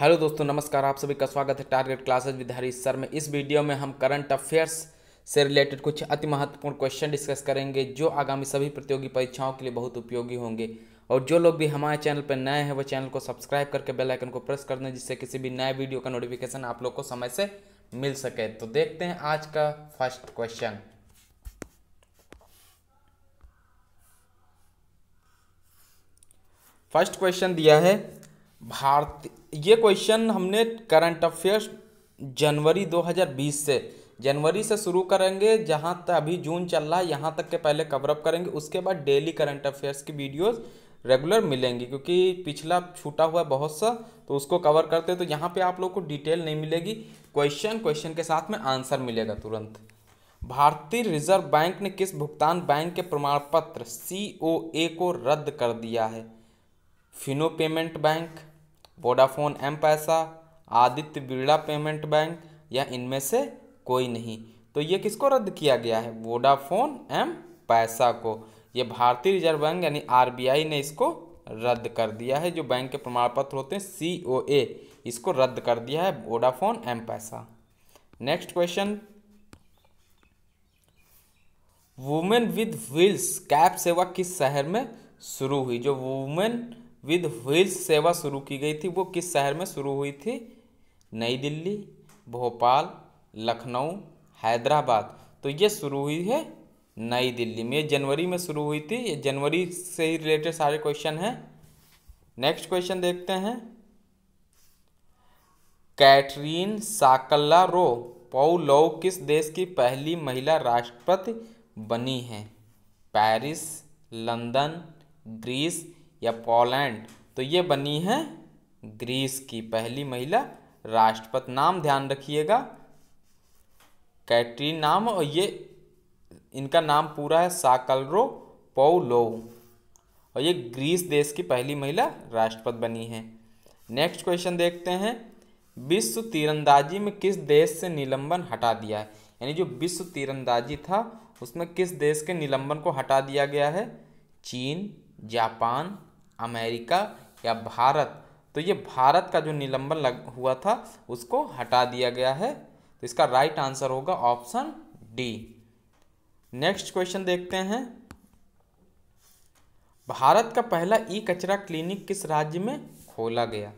hello दोस्तों नमस्कार आप सभी का स्वागत है target classes with Harish sir में इस वीडियो में हम करंट अफेयर्स से रिलेटेड कुछ अति महत्वपूर्ण क्वेश्चन डिस्कस करेंगे जो आगामी सभी प्रतियोगी परीक्षाओं के लिए बहुत उपयोगी होंगे और जो लोग भी हमारे चैनल पर नए हैं वो चैनल को सब्सक्राइब करके बेल आइकन को प्रेस कर दें जिससे किसी भी नए वीडियो का नोटिफिकेशन आप लोग को समय से मिल सके तो देखते हैं आज का फर्स्ट क्वेश्चन फर्स्ट क्वेश्चन दिया है भारतीय ये क्वेश्चन हमने करंट अफेयर्स जनवरी 2020 से जनवरी से शुरू करेंगे जहाँ तक अभी जून चल रहा है यहाँ तक के पहले कवरअप करेंगे उसके बाद डेली करंट अफेयर्स की वीडियोस रेगुलर मिलेंगी क्योंकि पिछला छूटा हुआ बहुत सा तो उसको कवर करते हैं तो यहाँ पे आप लोग को डिटेल नहीं मिलेगी क्वेश्चन क्वेश्चन के साथ में आंसर मिलेगा तुरंत भारतीय रिजर्व बैंक ने किस भुगतान बैंक के प्रमाण पत्र सी को रद्द कर दिया है Fino payment bank Vodafone M Pesa Aditya Birla payment bank या इनमें से कोई नहीं तो ये किसको रद्द किया गया है वोडाफोन एम पैसा को ये भारतीय रिजर्व बैंक यानी आरबीआई ने इसको रद्द कर दिया है जो बैंक के प्रमाण पत्र होते हैं सी ओ ए इसको रद्द कर दिया है Vodafone M Pesa next question women with wheels cab सेवा किस शहर में शुरू हुई जो वुमेन विद व्हील्स सेवा शुरू की गई थी वो किस शहर में शुरू हुई थी नई दिल्ली भोपाल लखनऊ हैदराबाद तो ये शुरू हुई है नई दिल्ली में जनवरी में शुरू हुई थी ये जनवरी से ही रिलेटेड सारे क्वेश्चन हैं नेक्स्ट क्वेश्चन देखते हैं कैटरीन साकल्ला रो पौलो किस देश की पहली महिला राष्ट्रपति बनी है पेरिस लंदन ग्रीस या पोलैंड तो ये बनी है ग्रीस की पहली महिला राष्ट्रपति नाम ध्यान रखिएगा कैटरीन नाम और ये इनका नाम पूरा है साकलरो पोलो और ये ग्रीस देश की पहली महिला राष्ट्रपति बनी है नेक्स्ट क्वेश्चन देखते हैं विश्व तीरंदाजी में किस देश से निलंबन हटा दिया है यानी जो विश्व तीरंदाजी था उसमें किस देश के निलंबन को हटा दिया गया है चीन जापान अमेरिका या भारत तो ये भारत का जो निलंबन लग हुआ था उसको हटा दिया गया है तो इसका राइट आंसर होगा ऑप्शन डी नेक्स्ट क्वेश्चन देखते हैं भारत का पहला ई कचरा क्लिनिक किस राज्य में खोला गया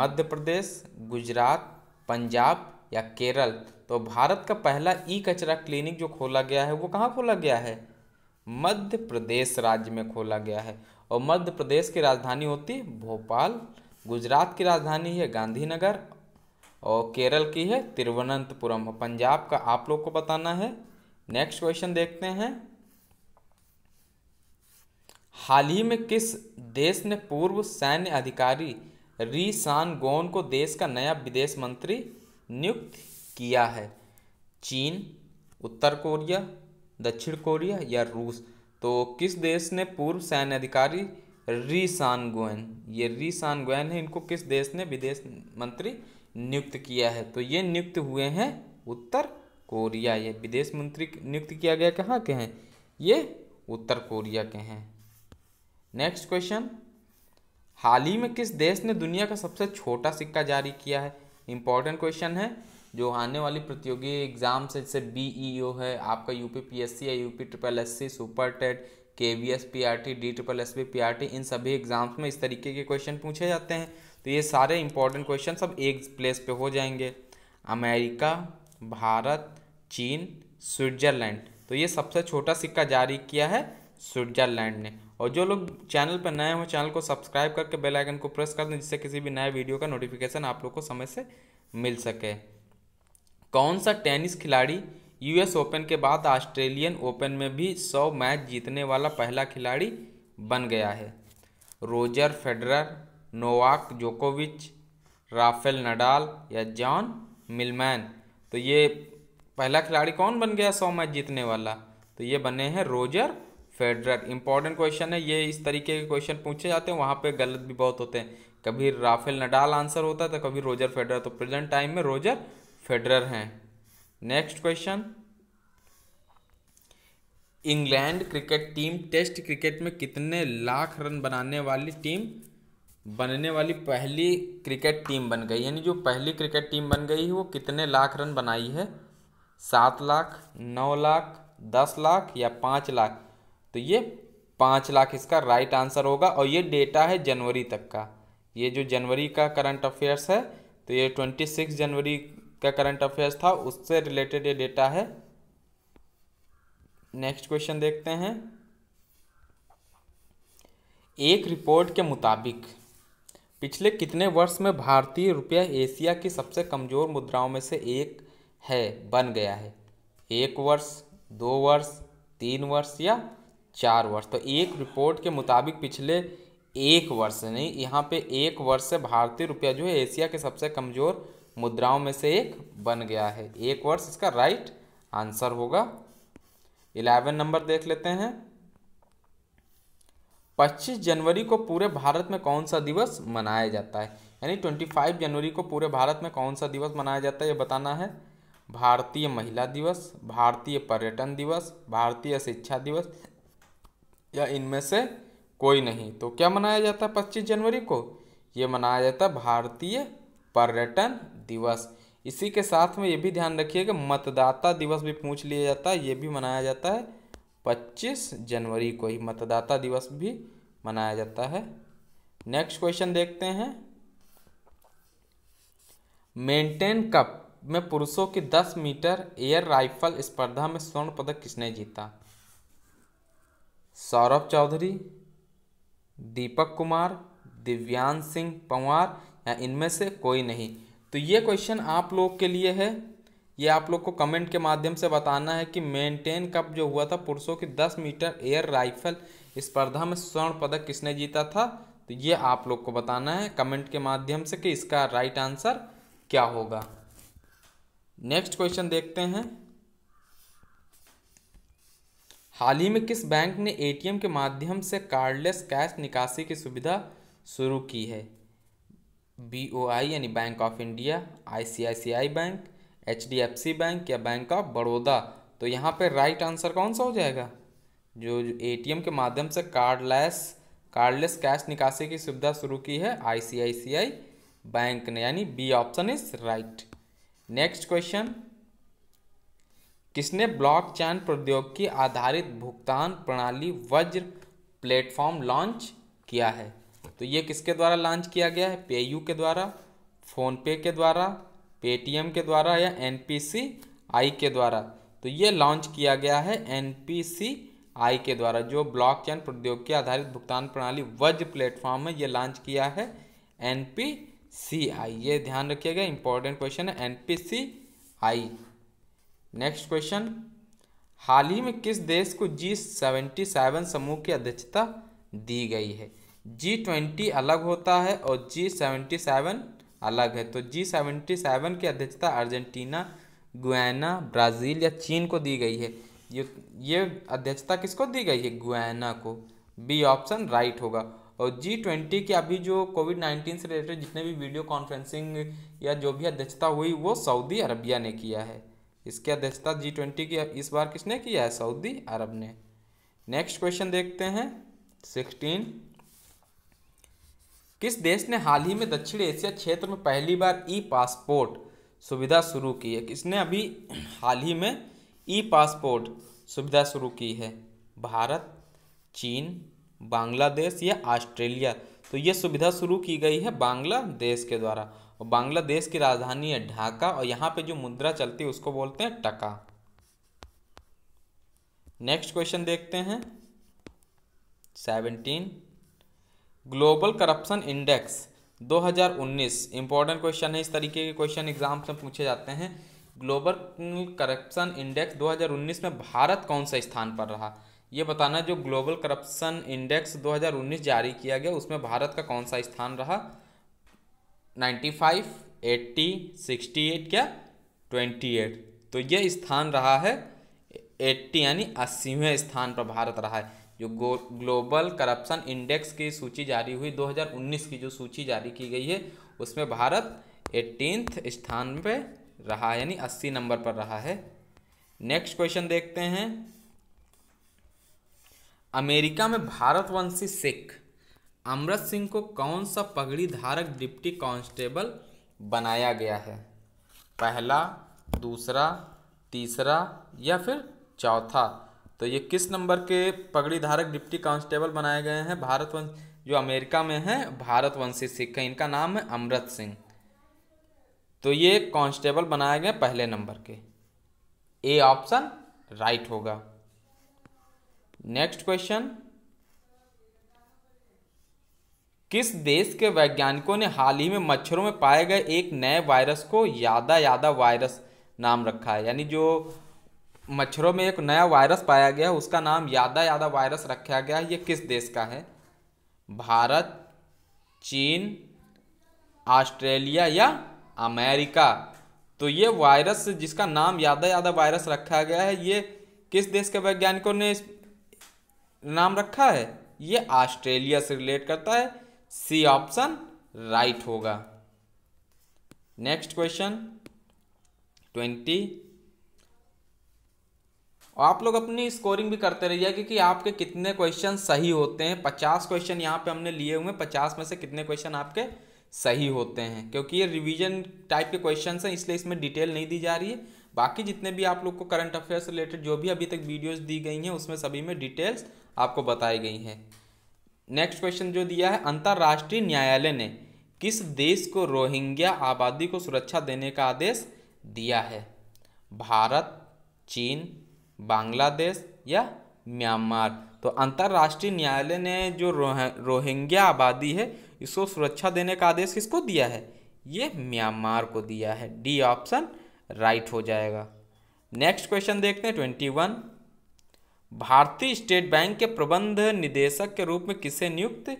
मध्य प्रदेश गुजरात पंजाब या केरल तो भारत का पहला ई कचरा क्लिनिक जो खोला गया है वो कहाँ खोला गया है मध्य प्रदेश राज्य में खोला गया है और मध्य प्रदेश की राजधानी होती है भोपाल गुजरात की राजधानी है गांधीनगर और केरल की है तिरुवनंतपुरम पंजाब का आप लोग को बताना है नेक्स्ट क्वेश्चन देखते हैं हाल ही में किस देश ने पूर्व सैन्य अधिकारी री सान गोन को देश का नया विदेश मंत्री नियुक्त किया है चीन उत्तर कोरिया दक्षिण कोरिया या रूस तो किस देश ने पूर्व सैन्य अधिकारी री सान गोयन ये री सान गोयन है इनको किस देश ने विदेश मंत्री नियुक्त किया है तो ये नियुक्त हुए हैं उत्तर कोरिया ये विदेश मंत्री नियुक्त किया गया कहाँ के हैं ये उत्तर कोरिया के हैं नेक्स्ट क्वेश्चन हाल ही में किस देश ने दुनिया का सबसे छोटा सिक्का जारी किया है इंपॉर्टेंट क्वेश्चन है जो आने वाली प्रतियोगी एग्ज़ाम्स है जैसे बी ई e है आपका U P P S C है U P triple S C super TET K V S P R T D triple S B P R T इन सभी एग्ज़ाम्स में इस तरीके के क्वेश्चन पूछे जाते हैं तो ये सारे इंपॉर्टेंट क्वेश्चन सब एक प्लेस पे हो जाएंगे अमेरिका भारत चीन स्विट्ज़रलैंड तो ये सबसे छोटा सिक्का जारी किया है स्विट्ज़रलैंड ने और जो लोग चैनल पर नए हों चैनल को सब्सक्राइब करके बेल आइकन को प्रेस कर दें जिससे किसी भी नए वीडियो का नोटिफिकेशन आप लोग को समय से मिल सके कौन सा टेनिस खिलाड़ी यूएस ओपन के बाद ऑस्ट्रेलियन ओपन में भी सौ मैच जीतने वाला पहला खिलाड़ी बन गया है रोजर फेडरर नोवाक जोकोविच राफेल नडाल या जॉन मिलमैन तो ये पहला खिलाड़ी कौन बन गया सौ मैच जीतने वाला तो ये बने हैं रोजर फेडरर इंपॉर्टेंट क्वेश्चन है ये इस तरीके के क्वेश्चन पूछे जाते हैं वहाँ पे गलत भी बहुत होते हैं कभी राफेल नडाल आंसर होता है तो कभी रोजर फेडरर तो प्रेजेंट टाइम में रोजर फेडरर हैं next question England cricket team test cricket में कितने लाख रन बनाने वाली टीम बनने वाली पहली क्रिकेट टीम बन गई यानी जो पहली क्रिकेट टीम बन गई है वो कितने लाख रन बनाई है सात लाख नौ लाख दस लाख या पाँच लाख तो ये पाँच लाख इसका राइट आंसर होगा और ये डेटा है जनवरी तक का ये जो जनवरी का करंट अफेयर्स है तो ये ट्वेंटी सिक्स जनवरी क्या करंट अफेयर्स था उससे रिलेटेड ये डेटा है नेक्स्ट क्वेश्चन देखते हैं एक रिपोर्ट के मुताबिक पिछले कितने वर्ष में भारतीय रुपया एशिया की सबसे कमज़ोर मुद्राओं में से एक है बन गया है एक वर्ष दो वर्ष तीन वर्ष या चार वर्ष तो एक रिपोर्ट के मुताबिक पिछले एक वर्ष नहीं यहाँ पे एक वर्ष से भारतीय रुपया जो है एशिया के सबसे कमज़ोर मुद्राओं में से एक बन गया है एक वर्ष इसका राइट आंसर होगा इलेवन नंबर देख लेते हैं पच्चीस जनवरी को पूरे भारत में कौन सा दिवस मनाया जाता है यानी ट्वेंटी फाइव जनवरी को पूरे भारत में कौन सा दिवस मनाया जाता है ये बताना है भारतीय महिला दिवस भारतीय पर्यटन दिवस भारतीय शिक्षा दिवस या इनमें से कोई नहीं तो क्या मनाया जाता है पच्चीस जनवरी को ये मनाया जाता है भारतीय पर्यटन दिवस इसी के साथ में ये भी ध्यान रखिए कि मतदाता दिवस भी पूछ लिया जाता है ये भी मनाया जाता है पच्चीस जनवरी को ही मतदाता दिवस भी मनाया जाता है नेक्स्ट क्वेश्चन देखते हैं मेंटेन कप में पुरुषों की 10 मीटर एयर राइफल स्पर्धा में स्वर्ण पदक किसने जीता सौरभ चौधरी दीपक कुमार दिव्यांश सिंह पंवार इनमें से कोई नहीं तो ये क्वेश्चन आप लोग के लिए है ये आप लोग को कमेंट के माध्यम से बताना है कि मेंटेन कप जो हुआ था पुरुषों की 10 मीटर एयर राइफल स्पर्धा में स्वर्ण पदक किसने जीता था तो ये आप लोग को बताना है कमेंट के माध्यम से कि इसका राइट आंसर क्या होगा नेक्स्ट क्वेश्चन देखते हैं हाल ही में किस बैंक ने एटीएम के माध्यम से कार्डलेस कैश निकासी की सुविधा शुरू की है बी ओ आई यानी bank of India I I C C I bank H D F C bank या बैंक ऑफ बड़ौदा तो यहाँ पे राइट आंसर कौन सा हो जाएगा जो ए टी एम के माध्यम से कार्डलेस कार्डलेस कैश निकासी की सुविधा शुरू की है आई I C C I bank ने यानी B option is right next question किसने ब्लॉक चैन प्रौद्योगिकी आधारित भुगतान प्रणाली वज्र प्लेटफॉर्म लॉन्च किया है तो ये किसके द्वारा लॉन्च किया गया है पे के द्वारा फ़ोनपे के द्वारा पेटीएम के द्वारा या एन आई के द्वारा तो ये लॉन्च किया गया है एन आई के द्वारा जो ब्लॉक चैन प्रौद्योगिकी आधारित भुगतान प्रणाली वज प्लेटफॉर्म में ये लॉन्च किया है एन आई ये ध्यान रखिएगा इंपॉर्टेंट क्वेश्चन है एन आई नेक्स्ट क्वेश्चन हाल ही में किस देश को जी सेवेंटी सेवन समूह की अध्यक्षता दी गई है जी ट्वेंटी अलग होता है और जी सेवेंटी सेवन अलग है तो जी सेवेंटी सेवन की अध्यक्षता अर्जेंटीना गुएना ब्राज़ील या चीन को दी गई है ये ये अध्यक्षता किसको दी गई है गुएना को बी ऑप्शन राइट होगा और जी ट्वेंटी की अभी जो कोविड नाइन्टीन से रिलेटेड जितने भी वीडियो कॉन्फ्रेंसिंग या जो भी अध्यक्षता हुई वो सऊदी अरबिया ने किया है इसकी अध्यक्षता जी ट्वेंटी की इस बार किसने किया है सऊदी अरब ने नेक्स्ट क्वेश्चन देखते हैं सिक्सटीन किस देश ने हाल ही में दक्षिण एशिया क्षेत्र में पहली बार ई पासपोर्ट सुविधा शुरू की है किसने अभी हाल ही में ई पासपोर्ट सुविधा शुरू की है भारत चीन बांग्लादेश या ऑस्ट्रेलिया तो ये सुविधा शुरू की गई है बांग्लादेश के द्वारा और बांग्लादेश की राजधानी है ढाका और यहाँ पे जो मुद्रा चलती है उसको बोलते हैं टका नेक्स्ट क्वेश्चन देखते हैं seventeen global corruption index 2019 important question है इस तरीके के क्वेश्चन एग्जाम से पूछे जाते हैं ग्लोबल करप्शन इंडेक्स 2019 में भारत कौन सा स्थान पर रहा ये बताना जो ग्लोबल करप्शन इंडेक्स 2019 जारी किया गया उसमें भारत का कौन सा स्थान रहा 95, 80, 68 क्या 28 तो ये स्थान रहा है 80 यानी अस्सीवें स्थान पर भारत रहा है जो ग्लोबल करप्शन इंडेक्स की सूची जारी हुई 2019 की जो सूची जारी की गई है उसमें भारत एटीनथ स्थान पे रहा है यानी 80 नंबर पर रहा है नेक्स्ट क्वेश्चन देखते हैं अमेरिका में भारतवंशी सिख अमृत सिंह को कौन सा पगड़ी धारक डिप्टी कांस्टेबल बनाया गया है पहला दूसरा तीसरा या फिर चौथा तो ये किस नंबर के पगड़ी धारक डिप्टी कांस्टेबल बनाए गए हैं वंश जो अमेरिका में भारत भारतवंशी सिख है इनका नाम है अमृत सिंह तो ये कांस्टेबल बनाए गए पहले नंबर के ए ऑप्शन राइट होगा नेक्स्ट क्वेश्चन किस देश के वैज्ञानिकों ने हाल ही में मच्छरों में पाए गए एक नए वायरस को यादा यादा वायरस नाम रखा है यानी जो मच्छरों में एक नया वायरस पाया गया उसका नाम यादा यादा वायरस रखा गया ये किस देश का है भारत चीन ऑस्ट्रेलिया या अमेरिका तो ये वायरस जिसका नाम यादा यादा वायरस रखा गया है ये किस देश के वैज्ञानिकों ने नाम रखा है ये ऑस्ट्रेलिया से रिलेट करता है सी ऑप्शन राइट होगा नेक्स्ट क्वेश्चन ट्वेंटी और आप लोग अपनी स्कोरिंग भी करते रहिए क्योंकि आपके कितने क्वेश्चन सही होते हैं पचास क्वेश्चन यहाँ पे हमने लिए हुए हैं पचास में से कितने क्वेश्चन आपके सही होते हैं क्योंकि ये रिवीजन टाइप के क्वेश्चन हैं इसलिए इसमें डिटेल नहीं दी जा रही है बाकी जितने भी आप लोग को करंट अफेयर्स रिलेटेड जो भी अभी तक वीडियोज दी गई हैं उसमें सभी में डिटेल्स आपको बताई गई हैं नेक्स्ट क्वेश्चन जो दिया है अंतर्राष्ट्रीय न्यायालय ने किस देश को रोहिंग्या आबादी को सुरक्षा देने का आदेश दिया है भारत चीन बांग्लादेश या म्यांमार तो अंतर्राष्ट्रीय न्यायालय ने जो रोह रोहिंग्या आबादी है इसको सुरक्षा देने का आदेश किसको दिया है ये म्यांमार को दिया है डी ऑप्शन राइट हो जाएगा नेक्स्ट क्वेश्चन देखते हैं ट्वेंटी वन भारतीय स्टेट बैंक के प्रबंध निदेशक के रूप में किसे नियुक्त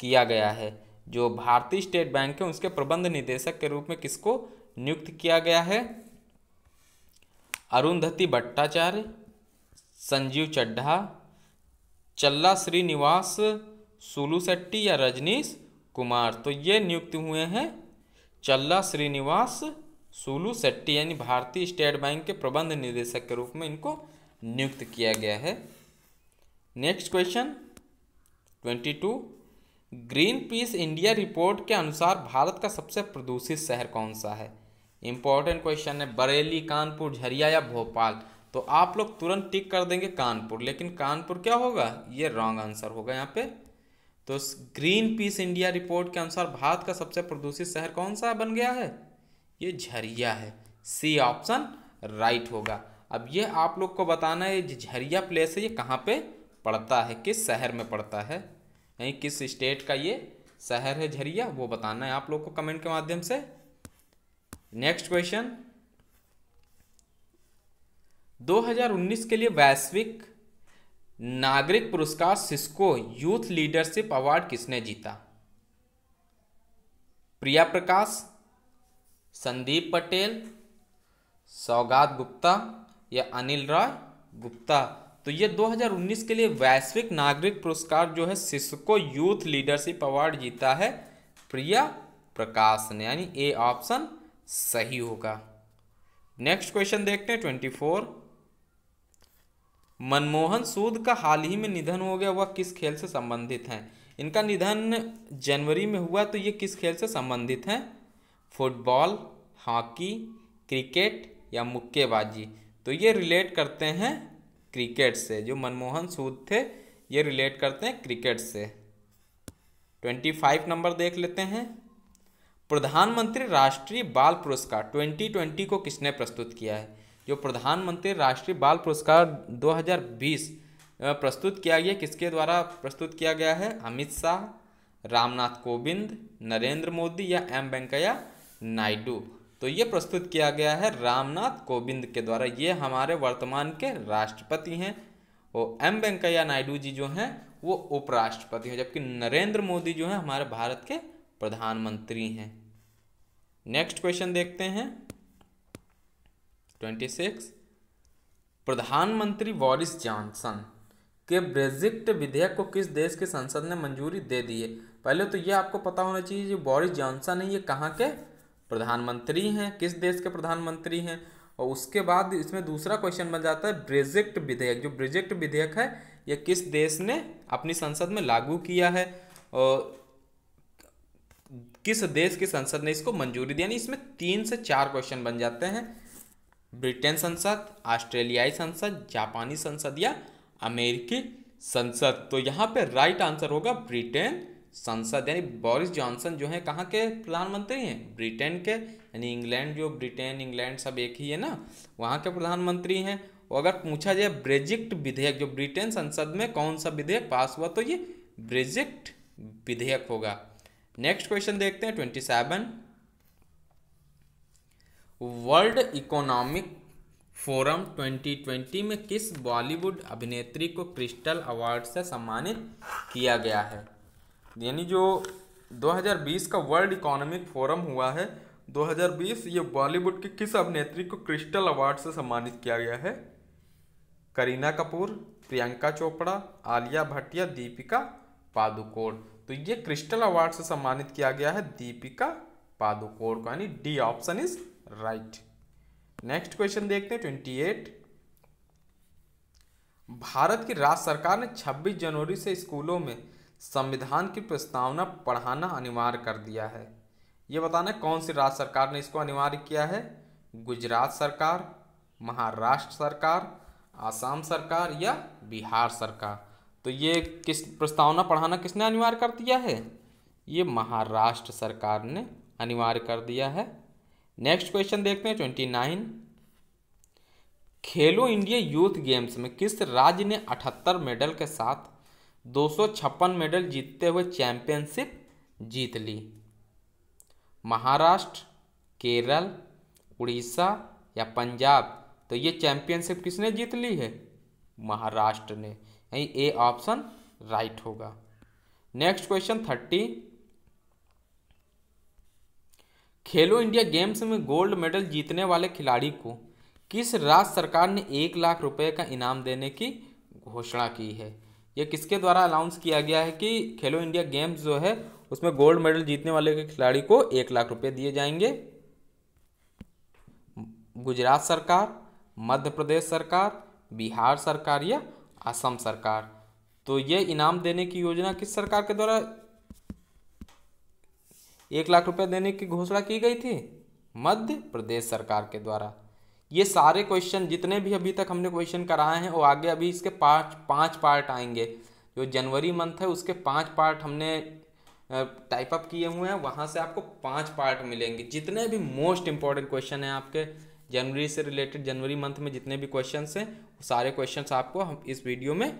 किया गया है जो भारतीय स्टेट बैंक है उसके प्रबंध निदेशक के रूप में किसको नियुक्त किया गया है अरुंधति भट्टाचार्य संजीव चड्ढा चल्ला श्रीनिवास सोलू शेट्टी या रजनीश कुमार तो ये नियुक्त हुए हैं चल्ला श्रीनिवास सोलू शेट्टी यानी भारतीय स्टेट बैंक के प्रबंध निदेशक के रूप में इनको नियुक्त किया गया है next question twenty two Greenpeace India report के अनुसार भारत का सबसे प्रदूषित शहर कौन सा है इंपॉर्टेंट क्वेश्चन है बरेली कानपुर झरिया या भोपाल तो आप लोग तुरंत टिक कर देंगे कानपुर लेकिन कानपुर क्या होगा ये रॉन्ग आंसर होगा यहाँ पे तो ग्रीन पीस इंडिया रिपोर्ट के अनुसार भारत का सबसे प्रदूषित शहर कौन सा बन गया है ये झरिया है सी ऑप्शन राइट होगा अब ये आप लोग को बताना है ये झरिया प्लेस है ये कहाँ पे पड़ता है किस शहर में पड़ता है यानी किस स्टेट का ये शहर है झरिया वो बताना है आप लोग को कमेंट के माध्यम से नेक्स्ट क्वेश्चन 2019 के लिए वैश्विक नागरिक पुरस्कार सिस्को यूथ लीडरशिप अवार्ड किसने जीता प्रिया प्रकाश संदीप पटेल सौगात गुप्ता या अनिल रॉय गुप्ता तो ये 2019 के लिए वैश्विक नागरिक पुरस्कार जो है सिस्को यूथ लीडरशिप अवार्ड जीता है प्रिया प्रकाश ने यानी ए ऑप्शन सही होगा नेक्स्ट क्वेश्चन देखते हैं ट्वेंटी फोर मनमोहन सूद का हाल ही में निधन हो गया वह किस खेल से संबंधित हैं इनका निधन जनवरी में हुआ तो ये किस खेल से संबंधित हैं फुटबॉल हॉकी क्रिकेट या मुक्केबाजी तो ये रिलेट करते हैं क्रिकेट से जो मनमोहन सूद थे ये रिलेट करते हैं क्रिकेट से ट्वेंटी फाइव नंबर देख लेते हैं प्रधानमंत्री राष्ट्रीय बाल पुरस्कार 2020 को किसने प्रस्तुत किया है जो प्रधानमंत्री राष्ट्रीय बाल पुरस्कार 2020 प्रस्तुत किया गया किसके द्वारा प्रस्तुत किया गया है अमित शाह रामनाथ कोविंद नरेंद्र मोदी या एम वेंकैया नायडू तो ये प्रस्तुत किया गया है रामनाथ कोविंद के द्वारा ये हमारे वर्तमान के राष्ट्रपति हैं और एम वेंकैया नायडू जी जो हैं वो उपराष्ट्रपति हैं जबकि नरेंद्र मोदी जो हैं हमारे भारत के प्रधानमंत्री हैं नेक्स्ट क्वेश्चन देखते हैं ट्वेंटी सिक्स प्रधानमंत्री बोरिस जॉनसन के ब्रेजिट विधेयक को किस देश के संसद ने मंजूरी दे दी है पहले तो ये आपको पता होना चाहिए जो बोरिस जॉनसन है ये कहाँ के प्रधानमंत्री हैं किस देश के प्रधानमंत्री हैं और उसके बाद इसमें दूसरा क्वेश्चन बन जाता है ब्रेजिक्ट विधेयक जो ब्रेजिक्ट विधेयक है ये किस देश ने अपनी संसद में लागू किया है और किस देश की संसद ने इसको मंजूरी दी यानी इसमें तीन से चार क्वेश्चन बन जाते हैं ब्रिटेन संसद ऑस्ट्रेलियाई संसद जापानी संसद या अमेरिकी संसद तो यहाँ पे राइट आंसर होगा ब्रिटेन संसद यानी बोरिस जॉनसन जो है कहाँ के प्रधानमंत्री हैं ब्रिटेन के यानी इंग्लैंड जो ब्रिटेन इंग्लैंड सब एक ही है ना वहाँ के प्रधानमंत्री हैं और अगर पूछा जाए ब्रेजिक्ट विधेयक जो ब्रिटेन संसद में कौन सा विधेयक पास हुआ तो ये ब्रेजिक्ट विधेयक होगा नेक्स्ट क्वेश्चन देखते हैं twenty seven world economic forum 2020 में किस बॉलीवुड अभिनेत्री को क्रिस्टल अवार्ड से सम्मानित किया गया है यानी जो 2020 का वर्ल्ड इकोनॉमिक फोरम हुआ है 2020 ये बॉलीवुड की किस अभिनेत्री को क्रिस्टल अवार्ड से सम्मानित किया गया है करीना कपूर प्रियंका चोपड़ा आलिया भट्ट या दीपिका पादुकोण तो ये क्रिस्टल अवार्ड से सम्मानित किया गया है दीपिका पादुकोण को यानी D option is right next question देखते हैं ट्वेंटी एट भारत की राज्य सरकार ने 26 जनवरी से स्कूलों में संविधान की प्रस्तावना पढ़ाना अनिवार्य कर दिया है ये बताना कौन सी राज्य सरकार ने इसको अनिवार्य किया है गुजरात सरकार महाराष्ट्र सरकार आसाम सरकार या बिहार सरकार तो ये किस प्रस्तावना पढ़ाना किसने अनिवार्य कर दिया है ये महाराष्ट्र सरकार ने अनिवार्य कर दिया है नेक्स्ट क्वेश्चन देखते हैं twenty nine Khelo India youth games में किस राज्य ने अठहत्तर मेडल के साथ दो मेडल जीतते हुए चैंपियनशिप जीत ली महाराष्ट्र केरल उड़ीसा या पंजाब तो ये चैंपियनशिप किसने जीत ली है महाराष्ट्र ने यानी ए ऑप्शन राइट होगा next question thirty Khelo India games में गोल्ड मेडल जीतने वाले खिलाड़ी को किस राज्य सरकार ने एक लाख रुपए का इनाम देने की घोषणा की है यह किसके द्वारा अनाउंस किया गया है कि खेलो इंडिया गेम्स जो है उसमें गोल्ड मेडल जीतने वाले के खिलाड़ी को एक लाख रुपए दिए जाएंगे गुजरात सरकार मध्य प्रदेश सरकार बिहार सरकार या असम सरकार तो ये इनाम देने की योजना किस सरकार के द्वारा एक लाख रुपए देने की घोषणा की गई थी मध्य प्रदेश सरकार के द्वारा ये सारे क्वेश्चन जितने भी अभी तक हमने क्वेश्चन कराए हैं वो आगे अभी इसके पाँच पाँच पार्ट आएंगे जो जनवरी मंथ है उसके पाँच पार्ट हमने टाइप अप किए हुए हैं वहाँ से आपको पाँच पार्ट मिलेंगे जितने भी मोस्ट इम्पॉर्टेंट क्वेश्चन हैं आपके जनवरी से रिलेटेड जनवरी मंथ में जितने भी क्वेश्चन हैं सारे क्वेश्चन आपको हम इस वीडियो में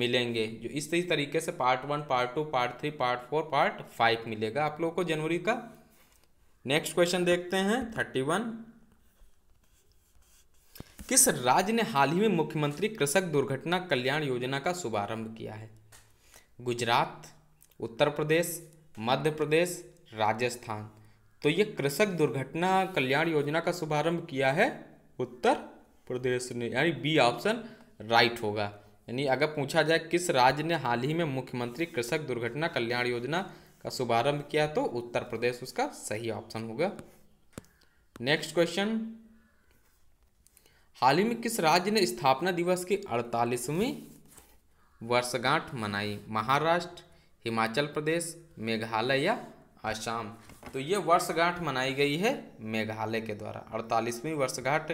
मिलेंगे जो इस तरीके से part one part two part three part four part five मिलेगा आप लोगों को जनवरी का नेक्स्ट क्वेश्चन देखते हैं थर्टी वन किस राज्य ने हाल ही में मुख्यमंत्री कृषक दुर्घटना कल्याण योजना का शुभारंभ किया है गुजरात उत्तर प्रदेश मध्य प्रदेश राजस्थान तो ये कृषक दुर्घटना कल्याण योजना का शुभारंभ किया है उत्तर प्रदेश ने यानी बी ऑप्शन राइट होगा यानी अगर पूछा जाए किस राज्य ने हाल ही में मुख्यमंत्री कृषक दुर्घटना कल्याण योजना का शुभारंभ किया तो उत्तर प्रदेश उसका सही ऑप्शन होगा नेक्स्ट क्वेश्चन हाल ही में किस राज्य ने स्थापना दिवस की अड़तालीसवीं वर्षगांठ मनाई महाराष्ट्र हिमाचल प्रदेश मेघालय या आसाम तो ये वर्षगांठ मनाई गई है मेघालय के द्वारा अड़तालीसवीं वर्षगांठ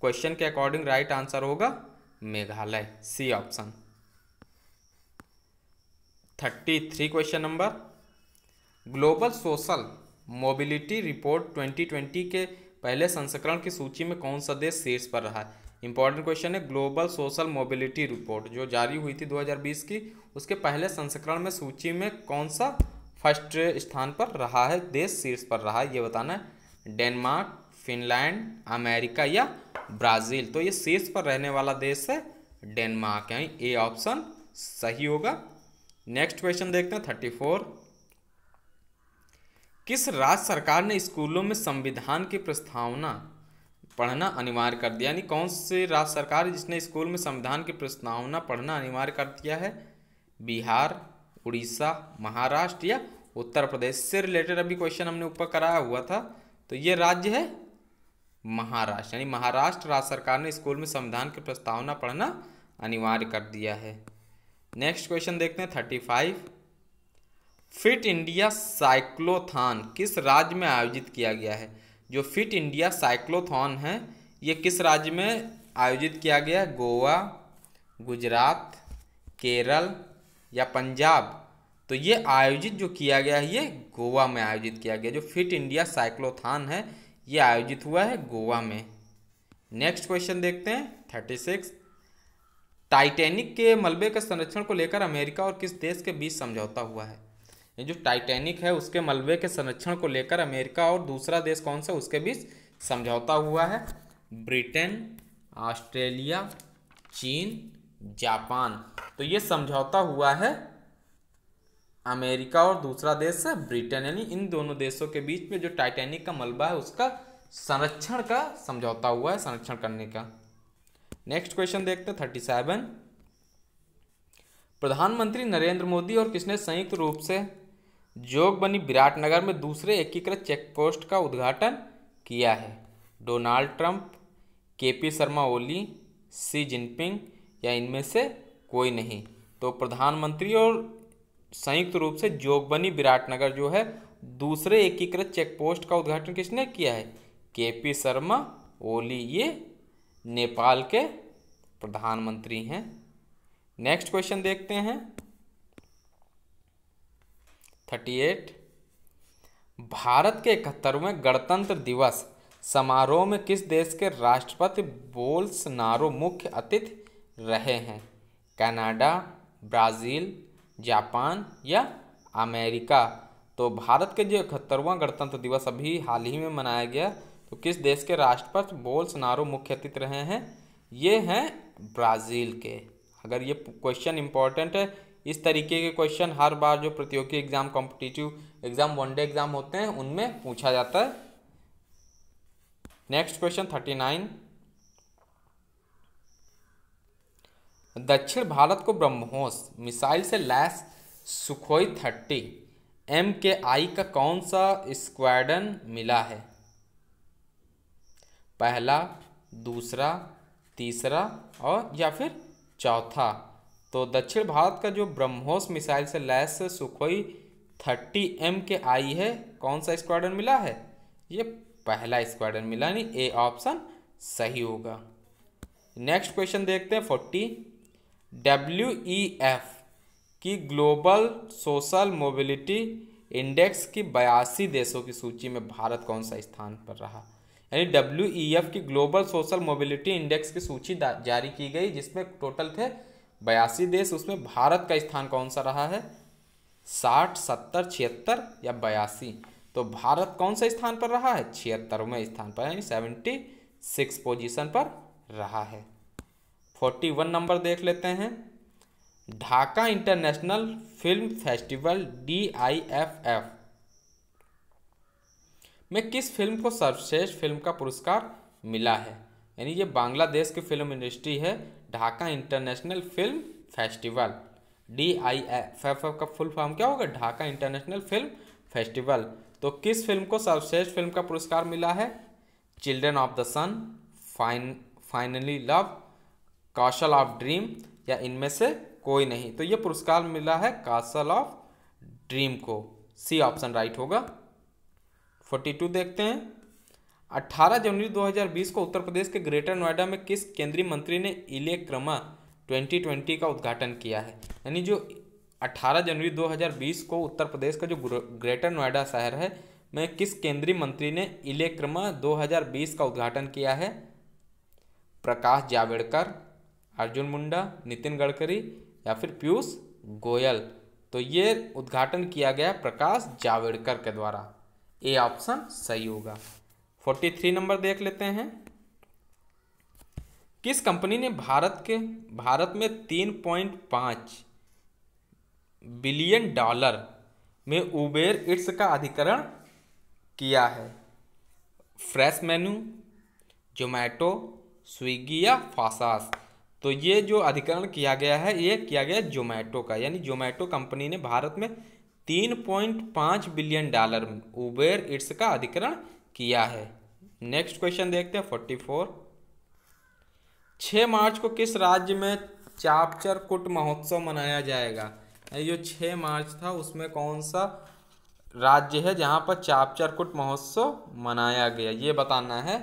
क्वेश्चन के अकॉर्डिंग राइट आंसर होगा Meghalaya C option thirty three question number global social mobility report 2020 के पहले संस्करण की सूची में कौन सा देश शीर्ष पर रहा है इंपॉर्टेंट क्वेश्चन है ग्लोबल सोशल मोबिलिटी रिपोर्ट जो जारी हुई थी 2020 की उसके पहले संस्करण में सूची में कौन सा फर्स्ट स्थान पर रहा है देश शीर्ष पर रहा है ये बताना है डेनमार्क फिनलैंड अमेरिका या ब्राज़ील तो ये शीर्ष पर रहने वाला देश है डेनमार्क यानी ए ऑप्शन सही होगा नेक्स्ट क्वेश्चन देखते हैं थर्टी फोर किस राज्य सरकार ने स्कूलों में संविधान की प्रस्तावना पढ़ना अनिवार्य कर दिया यानी कौन सी राज्य सरकार जिसने स्कूल में संविधान की प्रस्तावना पढ़ना अनिवार्य कर दिया है बिहार उड़ीसा महाराष्ट्र या उत्तर प्रदेश से रिलेटेड अभी क्वेश्चन हमने ऊपर कराया हुआ था तो ये राज्य है महाराष्ट्र यानी महाराष्ट्र राज्य सरकार ने स्कूल में संविधान की प्रस्तावना पढ़ना अनिवार्य कर दिया है नेक्स्ट क्वेश्चन देखते हैं thirty five fit India cyclothon किस राज्य में आयोजित किया गया है जो फिट इंडिया साइक्लोथॉन है ये किस राज्य में आयोजित किया गया गोवा गुजरात केरल या पंजाब तो ये आयोजित जो किया गया है ये गोवा में आयोजित किया गया जो फिट इंडिया साइक्लोथान है ये आयोजित हुआ है गोवा में नेक्स्ट क्वेश्चन देखते हैं थर्टी सिक्स टाइटेनिक के मलबे के संरक्षण को लेकर अमेरिका और किस देश के बीच समझौता हुआ है ये जो टाइटेनिक है उसके मलबे के संरक्षण को लेकर अमेरिका और दूसरा देश कौन सा उसके बीच समझौता हुआ है ब्रिटेन ऑस्ट्रेलिया चीन जापान तो ये समझौता हुआ है अमेरिका और दूसरा देश है ब्रिटेन यानी इन दोनों देशों के बीच में जो टाइटैनिक का मलबा है उसका संरक्षण का समझौता हुआ है संरक्षण करने का नेक्स्ट क्वेश्चन देखते हैं थर्टी सेवन प्रधानमंत्री नरेंद्र मोदी और किसने संयुक्त रूप से जोग बनी विराटनगर में दूसरे एकीकृत चेक पोस्ट का उद्घाटन किया है Donald Trump K P Sharma Oli Xi Jinping या इनमें से कोई नहीं तो प्रधानमंत्री और संयुक्त रूप से जोगबनी विराटनगर जो है दूसरे एकीकृत चेक पोस्ट का उद्घाटन किसने किया है के पी शर्मा ओली ये नेपाल के प्रधानमंत्री हैं नेक्स्ट क्वेश्चन देखते हैं थर्टी एट भारत के इकहत्तरवें गणतंत्र दिवस समारोह में किस देश के राष्ट्रपति बोल्सनारो मुख्य अतिथि रहे हैं कनाडा ब्राज़ील जापान या अमेरिका तो भारत के जो इकहत्तरवां गणतंत्र दिवस अभी हाल ही में मनाया गया तो किस देश के राष्ट्रपति सनारो मुख्य अतिथि रहे हैं ये हैं ब्राज़ील के अगर ये क्वेश्चन इंपॉर्टेंट है इस तरीके के क्वेश्चन हर बार जो प्रतियोगी exam competitive exam one day exam होते हैं उनमें पूछा जाता है नेक्स्ट क्वेश्चन थर्टी नाइन दक्षिण भारत को ब्रह्मोस मिसाइल से लैस Sukhoi thirty M K I का कौन सा स्क्वाडन मिला है पहला दूसरा तीसरा और या फिर चौथा तो दक्षिण भारत का जो ब्रह्मोस मिसाइल से लैस Sukhoi thirty M K I है कौन सा स्क्वाडन मिला है ये पहला स्क्वाडन मिला यानी ए ऑप्शन सही होगा नेक्स्ट क्वेश्चन देखते हैं फोर्टी डब्ल्यू ई एफ की ग्लोबल सोशल मोबिलिटी इंडेक्स की बयासी देशों की सूची में भारत कौन सा स्थान पर रहा यानी डब्ल्यू ई एफ की ग्लोबल सोशल मोबिलिटी इंडेक्स की सूची जारी की गई जिसमें टोटल थे बयासी देश उसमें भारत का स्थान कौन सा रहा है साठ सत्तर छिहत्तर या बयासी तो भारत कौन सा स्थान पर रहा है छिहत्तरवें स्थान पर यानी सेवेंटी सिक्स पोजिशन पर रहा है फोर्टी वन नंबर देख लेते हैं Dhaka international film festival D I F F में किस फिल्म को सर्वश्रेष्ठ फिल्म का पुरस्कार मिला है यानी ये बांग्लादेश की फिल्म इंडस्ट्री है Dhaka international film festival D I F F का फुल फॉर्म क्या होगा ढाका इंटरनेशनल फिल्म फेस्टिवल तो किस फिल्म को सर्वश्रेष्ठ फिल्म का पुरस्कार मिला है children of the sun fine finally love castle of dream या इनमें से कोई नहीं तो ये पुरस्कार मिला है कौशल ऑफ ड्रीम को सी ऑप्शन राइट होगा 42 देखते हैं 18 जनवरी 2020 को उत्तर प्रदेश के ग्रेटर नोएडा में किस केंद्रीय मंत्री ने इले क्रमा 2020 का उद्घाटन किया है यानी जो 18 जनवरी 2020 को उत्तर प्रदेश का जो ग्रेटर नोएडा शहर है में किस केंद्रीय मंत्री ने इले क्रमा 2020 का उद्घाटन किया है प्रकाश जावड़ेकर अर्जुन मुंडा नितिन गडकरी या फिर पीयूष गोयल तो ये उद्घाटन किया गया प्रकाश जावड़ेकर के द्वारा ए ऑप्शन सही होगा फोर्टी थ्री नंबर देख लेते हैं किस कंपनी ने भारत के भारत में तीन पॉइंट पाँच बिलियन डॉलर में उबेर इट्स का अधिकरण किया है फ्रेश मेनू जोमैटो स्विगी या फासास तो ये जो अधिकरण किया गया है ये किया गया जोमैटो का यानी जोमैटो कंपनी ने भारत में तीन पॉइंट पाँच बिलियन डॉलर उबेर इट्स का अधिकरण किया है नेक्स्ट क्वेश्चन देखते हैं फोर्टी फोर छः मार्च को किस राज्य में चापचर कुट महोत्सव मनाया जाएगा जो छ मार्च था उसमें कौन सा राज्य है जहाँ पर चापचर कुट महोत्सव मनाया गया ये बताना है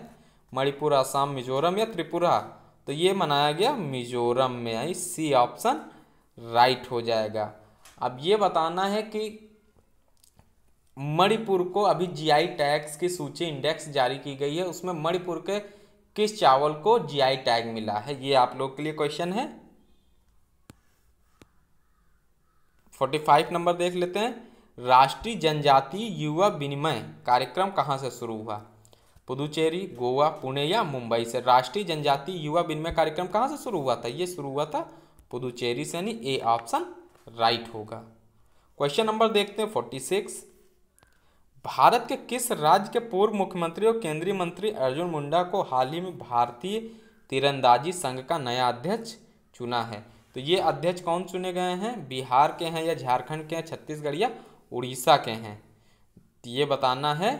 मणिपुर आसाम मिजोरम या त्रिपुरा तो ये मनाया गया मिजोरम में आई सी ऑप्शन राइट हो जाएगा अब ये बताना है कि मणिपुर को अभी जीआई टैग्स की सूची इंडेक्स जारी की गई है उसमें मणिपुर के किस चावल को जीआई टैग मिला है ये आप लोग के लिए क्वेश्चन है फोर्टी फाइव नंबर देख लेते हैं राष्ट्रीय जनजाति युवा विनिमय कार्यक्रम कहाँ से शुरू हुआ पुदुचेरी गोवा पुणे या मुंबई से राष्ट्रीय जनजाति युवा विनिमय कार्यक्रम कहाँ से शुरू हुआ था ये शुरू हुआ था पुदुचेरी से यानी ए ऑप्शन राइट होगा क्वेश्चन नंबर देखते हैं फोर्टी सिक्स भारत के किस राज्य के पूर्व मुख्यमंत्री और केंद्रीय मंत्री अर्जुन मुंडा को हाल ही में भारतीय तीरंदाजी संघ का नया अध्यक्ष चुना है तो ये अध्यक्ष कौन चुने गए हैं बिहार के हैं या झारखंड के हैं छत्तीसगढ़ या उड़ीसा के हैं ये बताना है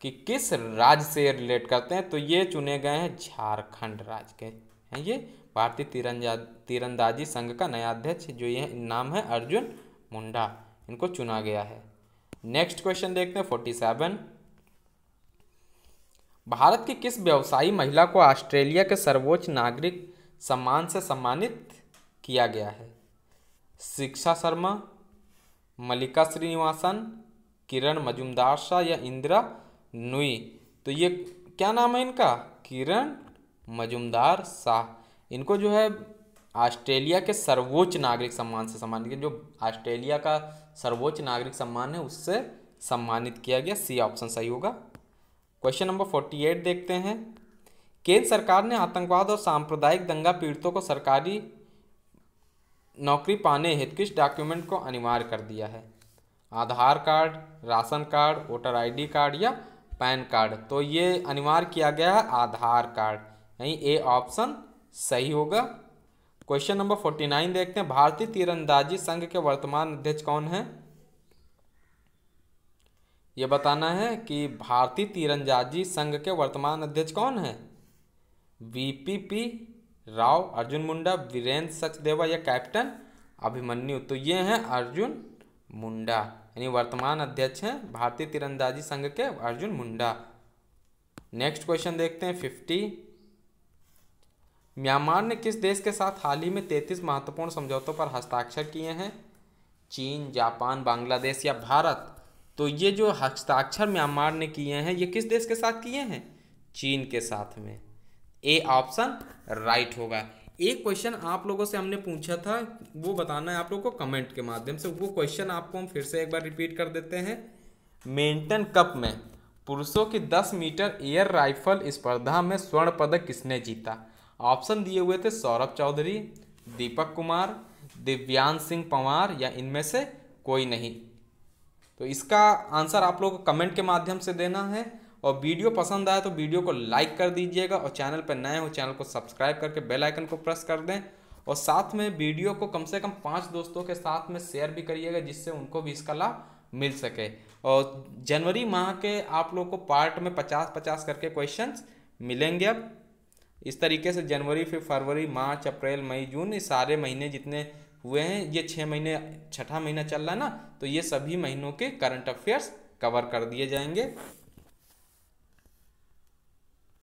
कि किस राज्य से रिलेट करते हैं तो ये चुने गए हैं झारखंड राज्य के हैं ये भारतीय तीरंजा तीरंदाजी संघ का नया अध्यक्ष जो ये नाम है अर्जुन मुंडा इनको चुना गया है नेक्स्ट क्वेश्चन देखते हैं फोर्टी सेवन भारत की किस व्यवसायी महिला को ऑस्ट्रेलिया के सर्वोच्च नागरिक सम्मान से सम्मानित किया गया है शिक्षा शर्मा मल्लिका श्रीनिवासन किरण मजुमदार शाह या इंदिरा नुई तो ये क्या नाम है इनका किरण मजुमदार शाह इनको जो है ऑस्ट्रेलिया के सर्वोच्च नागरिक सम्मान से सम्मानित जो ऑस्ट्रेलिया का सर्वोच्च नागरिक सम्मान है उससे सम्मानित किया गया सी ऑप्शन सही होगा क्वेश्चन नंबर फोर्टी एट देखते हैं केंद्र सरकार ने आतंकवाद और सांप्रदायिक दंगा पीड़ितों को सरकारी नौकरी पाने हित किस डॉक्यूमेंट को अनिवार्य कर दिया है Aadhaar card ration card voter ID card या पैन कार्ड तो ये अनिवार्य किया गया है आधार कार्ड यानी ए ऑप्शन सही होगा क्वेश्चन नंबर फोर्टी नाइन देखते हैं भारतीय तीरंदाजी संघ के वर्तमान अध्यक्ष कौन है ये बताना है कि भारतीय तीरंदाजी संघ के वर्तमान अध्यक्ष कौन है वीपीपी राव अर्जुन मुंडा वीरेंद्र सचदेवा या कैप्टन अभिमन्यु तो ये हैं अर्जुन मुंडा यानी वर्तमान अध्यक्ष हैं भारतीय तीरंदाजी संघ के अर्जुन मुंडा नेक्स्ट क्वेश्चन देखते हैं फिफ्टी म्यांमार ने किस देश के साथ हाल ही में तैतीस महत्वपूर्ण समझौतों पर हस्ताक्षर किए हैं चीन जापान बांग्लादेश या भारत तो ये जो हस्ताक्षर म्यांमार ने किए हैं ये किस देश के साथ किए हैं चीन के साथ में ए ऑप्शन राइट होगा एक क्वेश्चन आप लोगों से हमने पूछा था वो बताना है आप लोगों को कमेंट के माध्यम से वो क्वेश्चन आपको हम फिर से एक बार रिपीट कर देते हैं मेंटन कप में पुरुषों की 10 मीटर एयर राइफल स्पर्धा में स्वर्ण पदक किसने जीता ऑप्शन दिए हुए थे सौरभ चौधरी दीपक कुमार दिव्यांग सिंह पंवार या इनमें से कोई नहीं तो इसका आंसर आप लोग कमेंट के माध्यम से देना है और वीडियो पसंद आए तो वीडियो को लाइक कर दीजिएगा और चैनल पर नए हो चैनल को सब्सक्राइब करके बेल आइकन को प्रेस कर दें और साथ में वीडियो को कम से कम पाँच दोस्तों के साथ में शेयर भी करिएगा जिससे उनको भी इसका लाभ मिल सके और जनवरी माह के आप लोग को पार्ट में पचास पचास करके क्वेश्चन मिलेंगे अब इस तरीके से जनवरी फिर फरवरी मार्च अप्रैल मई जून ये सारे महीने जितने हुए हैं ये छः महीने छठा महीना चल रहा है ना तो ये सभी महीनों के करंट अफेयर्स कवर कर दिए जाएंगे